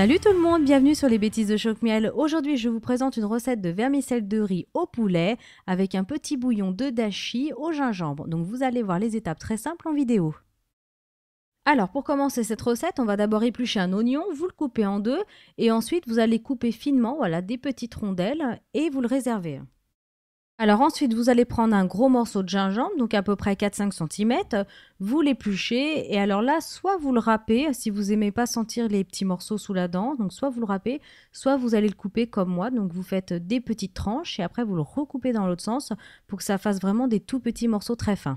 Salut tout le monde, bienvenue sur les bêtises de Choc Aujourd'hui, je vous présente une recette de vermicelle de riz au poulet avec un petit bouillon de dashi au gingembre. Donc vous allez voir les étapes très simples en vidéo. Alors pour commencer cette recette, on va d'abord éplucher un oignon, vous le coupez en deux et ensuite vous allez couper finement voilà, des petites rondelles et vous le réservez. Alors ensuite, vous allez prendre un gros morceau de gingembre, donc à peu près 4-5 cm, vous l'épluchez, et alors là, soit vous le râpez, si vous n'aimez pas sentir les petits morceaux sous la dent, donc soit vous le râpez, soit vous allez le couper comme moi, donc vous faites des petites tranches, et après vous le recoupez dans l'autre sens pour que ça fasse vraiment des tout petits morceaux très fins.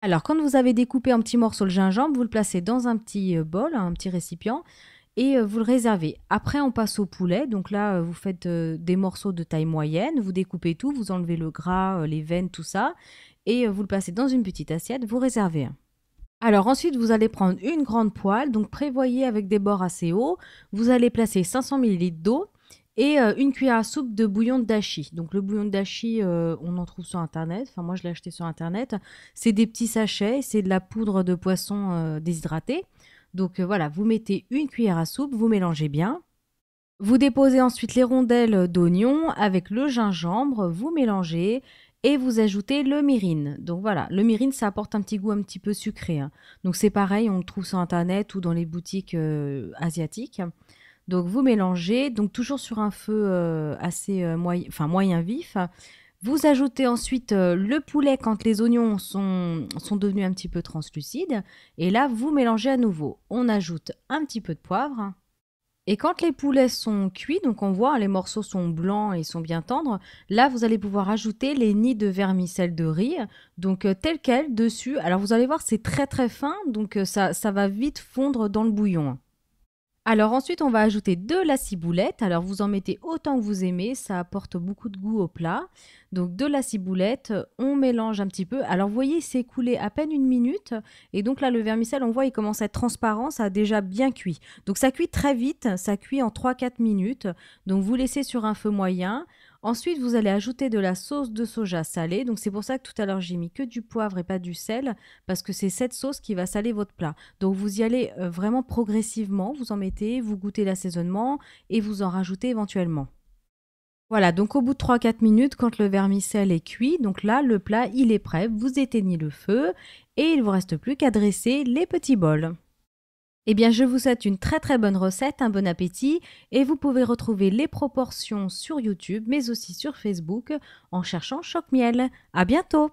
Alors quand vous avez découpé un petit morceau de gingembre, vous le placez dans un petit euh, bol, un petit récipient, et euh, vous le réservez. Après, on passe au poulet. Donc là, euh, vous faites euh, des morceaux de taille moyenne, vous découpez tout, vous enlevez le gras, les veines, tout ça, et vous le passez dans une petite assiette, vous réservez Alors ensuite, vous allez prendre une grande poêle, donc prévoyez avec des bords assez hauts. Vous allez placer 500 ml d'eau et une cuillère à soupe de bouillon de dashi. Donc le bouillon de dashi, on en trouve sur internet. Enfin moi je l'ai acheté sur internet. C'est des petits sachets, c'est de la poudre de poisson déshydratée. Donc euh, voilà, vous mettez une cuillère à soupe, vous mélangez bien. Vous déposez ensuite les rondelles d'oignon avec le gingembre, vous mélangez et vous ajoutez le mirin. Donc voilà, le mirin ça apporte un petit goût un petit peu sucré. Hein. Donc c'est pareil, on le trouve sur Internet ou dans les boutiques euh, asiatiques. Donc vous mélangez, donc toujours sur un feu euh, assez moyen vif. Vous ajoutez ensuite euh, le poulet quand les oignons sont, devenus un petit peu translucides. Et là, vous mélangez à nouveau. On ajoute un petit peu de poivre. Et quand les poulets sont cuits, donc on voit hein, les morceaux sont blancs et sont bien tendres, là vous allez pouvoir ajouter les nids de vermicelle de riz, donc euh, tel quel dessus. Alors vous allez voir, c'est très très fin, donc euh, ça va vite fondre dans le bouillon. Alors ensuite, on va ajouter de la ciboulette. Alors vous en mettez autant que vous aimez, ça apporte beaucoup de goût au plat. Donc de la ciboulette, on mélange un petit peu. Alors vous voyez, c'est coulé à peine une minute. Et donc là, le vermicelle, on voit, il commence à être transparent, ça a déjà bien cuit. Donc ça cuit très vite, ça cuit en 3-4 minutes. Donc vous laissez sur un feu moyen. Ensuite, vous allez ajouter de la sauce de soja salée. Donc c'est pour ça que tout à l'heure j'ai mis que du poivre et pas du sel parce que c'est cette sauce qui va saler votre plat. Donc vous y allez euh, vraiment progressivement, vous en mettez, vous goûtez l'assaisonnement et vous en rajoutez éventuellement. Voilà, donc au bout de 3-4 minutes, quand le vermicelle est cuit, donc là, le plat, il est prêt, vous éteignez le feu et il vous reste plus qu'à dresser les petits bols. Eh bien, je vous souhaite une très très bonne recette, un bon appétit, et vous pouvez retrouver les proportions sur YouTube, mais aussi sur Facebook en cherchant Choc Miel. À bientôt!